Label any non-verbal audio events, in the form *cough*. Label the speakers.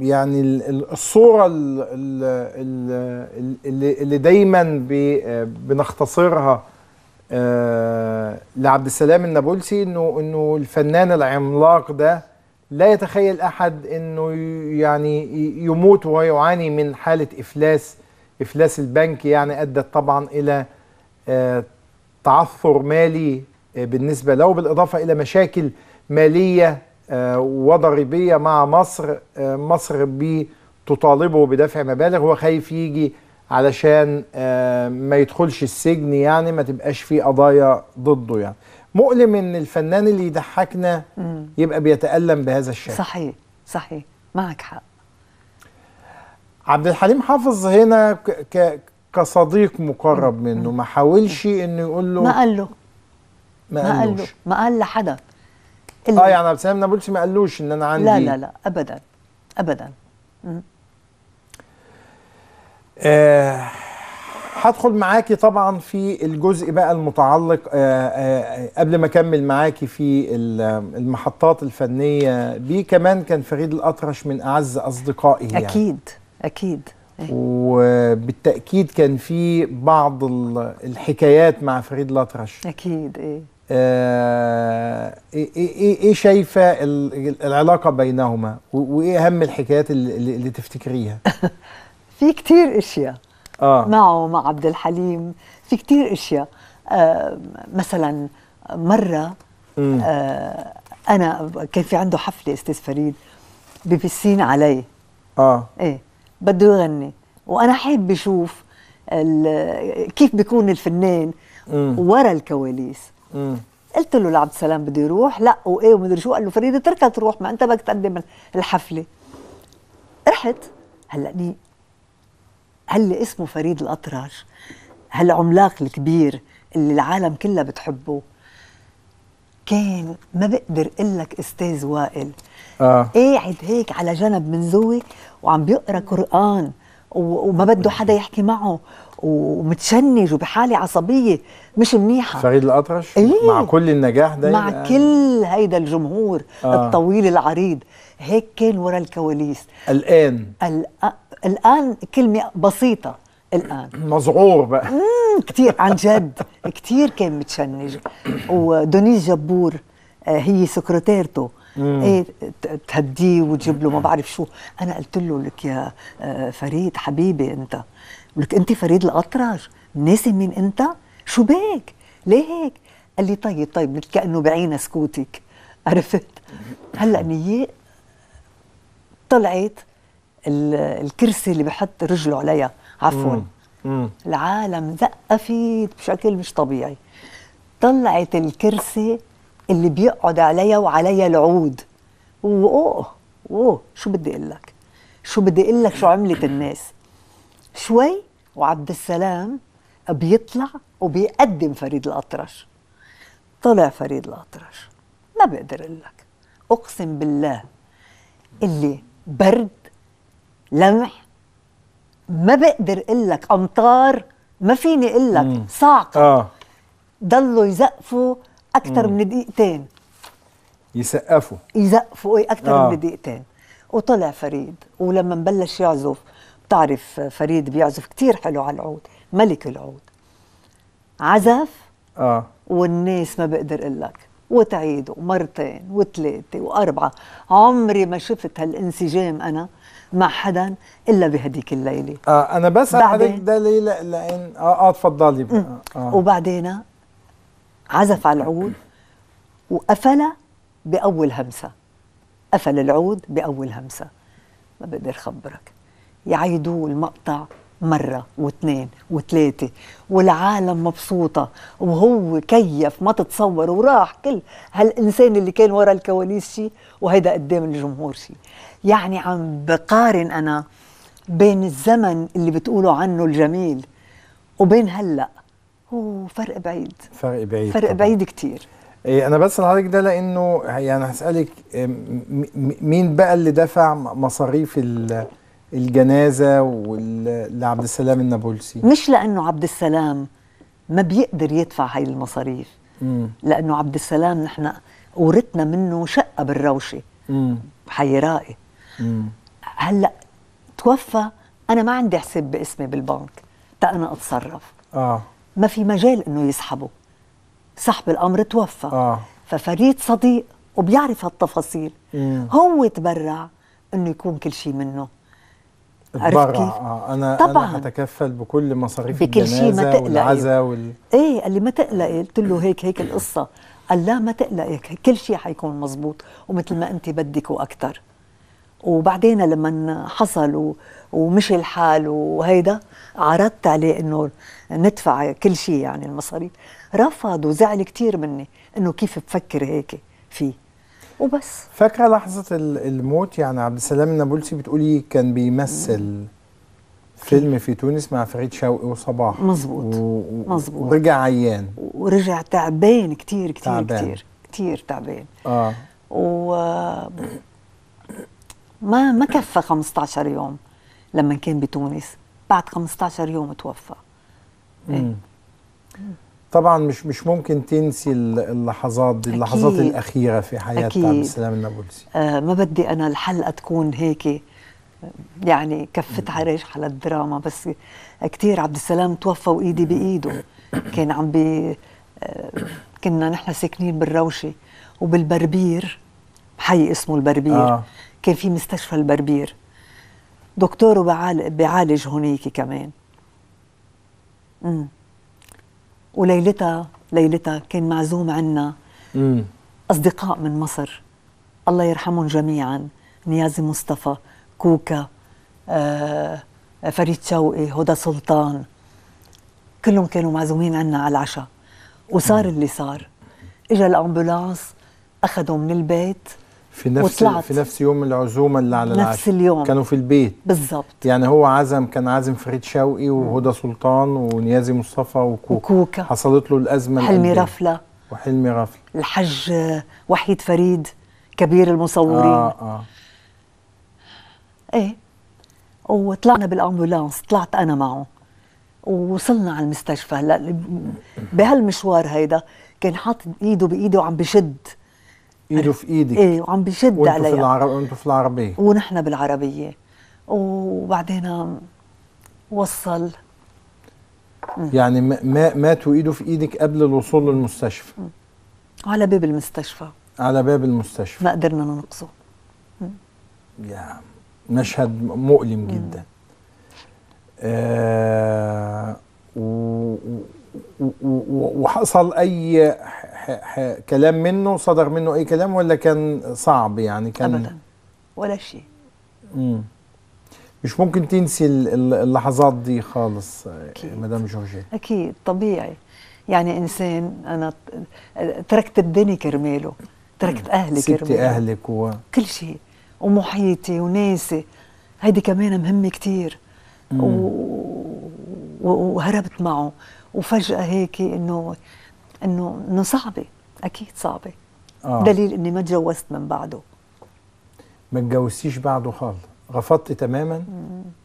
Speaker 1: يعني الصورة اللي دايما بنختصرها أه، لعبد السلام النابلسي انه انه الفنان العملاق ده لا يتخيل احد انه يعني يموت ويعاني من حالة افلاس افلاس البنك يعني ادت طبعا الى أه، تعثر مالي أه، بالنسبة له بالاضافة الى مشاكل مالية آه، وضريبيه مع مصر آه، مصر بتطالبه بدفع مبالغ هو خايف يجي علشان آه، ما يدخلش السجن يعني ما تبقاش فيه قضايا ضده يعني مؤلم ان الفنان اللي يضحكنا يبقى بيتالم بهذا الشكل صحيح صحيح معك حق عبد الحليم حافظ هنا ك كصديق مقرب منه ما حاولش انه يقول له ما قال له ما, ما قال له ما قال لحدا اه يعني عبد السلام نابلسي ما قالوش ان انا عندي لا لا لا ابدا ابدا آه هدخل معاكي طبعا في الجزء بقى المتعلق آه، آه، قبل ما اكمل معاكي في آه، المحطات الفنيه بيه كمان كان فريد الاطرش من اعز اصدقائي يعني. اكيد اكيد إيه. وبالتاكيد كان في بعض الحكايات مع فريد الاطرش اكيد ايه آه، إيه-, ايه ايه ايه شايفه العلاقه بينهما وايه اهم الحكايات اللي, اللي تفتكريها
Speaker 2: *laughs* في كتير اشياء آه. معه مع عبد الحليم في كتير اشياء آه مثلا مره آه انا كان في عنده حفله استاذ فريد ببسين علي اه ايه بده يغني وانا حابه اشوف كيف بيكون الفنان ورا الكواليس قلت له لعبد السلام بده يروح لا وايه ومدري شو قال له فريده تركها تروح ما انت بدك تقدم الحفله رحت هلأني هل اسمه فريد الأطرش هالعملاق الكبير اللي العالم كلها بتحبه كان ما بقدر اقول لك استاذ وائل آه. قاعد هيك على جنب من زوي وعم بيقرا قران وما بده حدا يحكي معه ومتشنج وبحاله عصبيه مش منيحه
Speaker 1: فريد الاطرش إيه؟ مع كل النجاح ده مع يعني... كل
Speaker 2: هيدا الجمهور آه. الطويل العريض هيك كان ورا الكواليس الان الأ... الان كلمه بسيطه الان *clears throat* مذعور بقى كثير عن جد كثير كان متشنج ودونيس جبور آه، هي سكرتيرته ايه تهديه وتجيب له ما بعرف شو انا قلت له لك يا آه، فريد حبيبي انت بقول لك انت فريد الاطرش ناسي مين انت شو بك ليه هيك قال لي طيب طيب مثل كانه بعينا سكوتك *laughs* عرفت هلا نية طلعت الكرسي اللي بحط رجله عليها عفوا العالم زقفت بشكل مش طبيعي طلعت الكرسي اللي بيقعد عليها وعليها العود واوه اوه شو بدي اقول لك شو بدي اقول لك شو عملت الناس شوي وعبد السلام بيطلع وبيقدم فريد الأطرش طلع فريد الأطرش ما بقدر أقول لك أقسم بالله اللي برد لمح ما بقدر أقول لك أمطار ما فيني أقول لك صاعقة آه. ضلوا يزقفوا أكثر من دقيقتين
Speaker 1: يسقفوا
Speaker 2: يزقفوا إيه أكثر آه. من دقيقتين وطلع فريد ولما بلش يعزف بتعرف فريد بيعزف كتير حلو على العود ملك العود عزف اه والناس ما بقدر اقول لك وتعيده مرتين وثلاثه واربعه عمري ما شفت هالانسجام انا مع حدا الا بهديك الليله
Speaker 1: اه انا بس عليك ده ليه لان اه اه تفضلي آه. آه.
Speaker 2: وبعدين
Speaker 1: عزف على العود
Speaker 2: وقفل باول همسه قفل العود باول همسه ما بقدر خبرك يعيدوا المقطع مرة واثنين وثلاثة والعالم مبسوطة وهو كيف ما تتصور وراح كل هالإنسان اللي كان ورا الكواليس شيء وهيدا قدام الجمهور شيء يعني عم بقارن أنا بين الزمن اللي بتقولوا عنه الجميل وبين هلأ هو فرق بعيد
Speaker 1: فرق بعيد فرق طبعا.
Speaker 2: بعيد كتير
Speaker 1: إيه انا بس لحضرتك ده لانه يعني هسالك إيه، مين بقى اللي دفع مصاريف ال الجنازه وال... لعبد السلام النابلسي مش
Speaker 2: لانه عبد السلام ما بيقدر يدفع هاي المصاريف مم. لانه عبد السلام نحن ورثنا منه شقه بالروشه حي رائي هلا توفى انا ما عندي حساب باسمي بالبنك تا انا اتصرف اه ما في مجال انه يسحبه سحب الامر توفى آه. ففريد صديق وبيعرف هالتفاصيل مم. هو تبرع انه يكون كل شيء منه
Speaker 1: عرفت كيف؟ آه، انا طبعا انا هتكفل بكل مصاريف
Speaker 2: بكل شيء ما والعزا وال... ايه قال لي ما تقلقي قلت له هيك هيك القصه قال لا ما تقلقي كل شيء حيكون مزبوط ومثل ما انت بدك واكثر وبعدين لما حصل و... ومشي الحال وهيدا عرضت عليه انه ندفع كل شيء يعني المصاريف رفض وزعل كثير مني انه كيف
Speaker 1: بفكر هيك فيه وبس فاكره لحظه الموت يعني عبد السلام النابلسي بتقولي إيه؟ كان بيمثل فيلم في تونس مع فريد شوقي وصباح مظبوط و... مظبوط ورجع عيان ورجع تعبان كتير كتير تعبان. كتير
Speaker 2: كتير تعبان اه و ما ما كفى 15 يوم لما كان بتونس بعد 15 يوم توفى
Speaker 1: إيه؟ طبعا مش مش ممكن تنسي اللحظات دي اللحظات أكيد الاخيره في حياه عبد السلام النابلسي
Speaker 2: آه ما بدي انا الحلقه تكون هيك يعني كفت عريش على الدراما بس كثير عبد السلام توفى وايدي بايده كان عم بي آه كنا نحن ساكنين بالروشه وبالبربير حي اسمه البربير آه. كان في مستشفى البربير دكتوره بعالج هونيك كمان امم وليلتها ليلتها كان معزوم عنا أصدقاء من مصر الله يرحمهم جميعا نيازي مصطفى كوكا آه، فريد شوقي هدى سلطان كلهم كانوا معزومين عنا على العشاء وصار اللي صار إجا الامبولانس اخذوا من البيت
Speaker 1: في نفس وطلعت. في نفس يوم العزومه اللي على العشاء نفس اليوم كانوا في البيت بالظبط يعني هو عزم كان عازم فريد شوقي وهدى سلطان ونيازي مصطفى وكوكا, وكوكا. حصلت له الازمه حلمي رفله وحلمي رفله الحج وحيد فريد كبير المصورين اه
Speaker 2: اه ايه وطلعنا بالامبولانس طلعت انا معه ووصلنا على المستشفى هلا بهالمشوار هيدا كان حاطط ايده بايده وعم بشد ايده في ايدك ايه وعم بشد وانتو عليها في العرب
Speaker 1: وانتو في العربيه
Speaker 2: ونحن بالعربيه وبعدين وصل
Speaker 1: يعني ما مات وايده في ايدك قبل الوصول للمستشفى
Speaker 2: على باب المستشفى
Speaker 1: على باب المستشفى ما قدرنا ننقصه يا مشهد مؤلم جدا جدا آه وحصل اي كلام منه صدر منه اي كلام ولا كان صعب يعني كان ابدا ولا شيء امم مش ممكن تنسي اللحظات دي خالص مدام جورجي
Speaker 2: اكيد طبيعي يعني انسان انا تركت الدنيا كرماله تركت اهلي كرماله سبت اهلك و... كل شيء ومحيطي وناسي هيدي كمان مهمه كثير و... وهربت معه وفجاه هيك انه انه انه صعبه اكيد صعبه آه. دليل اني ما تجوزت من بعده
Speaker 1: ما تجوزتيش بعده خالص رفضتي تماما
Speaker 2: مم.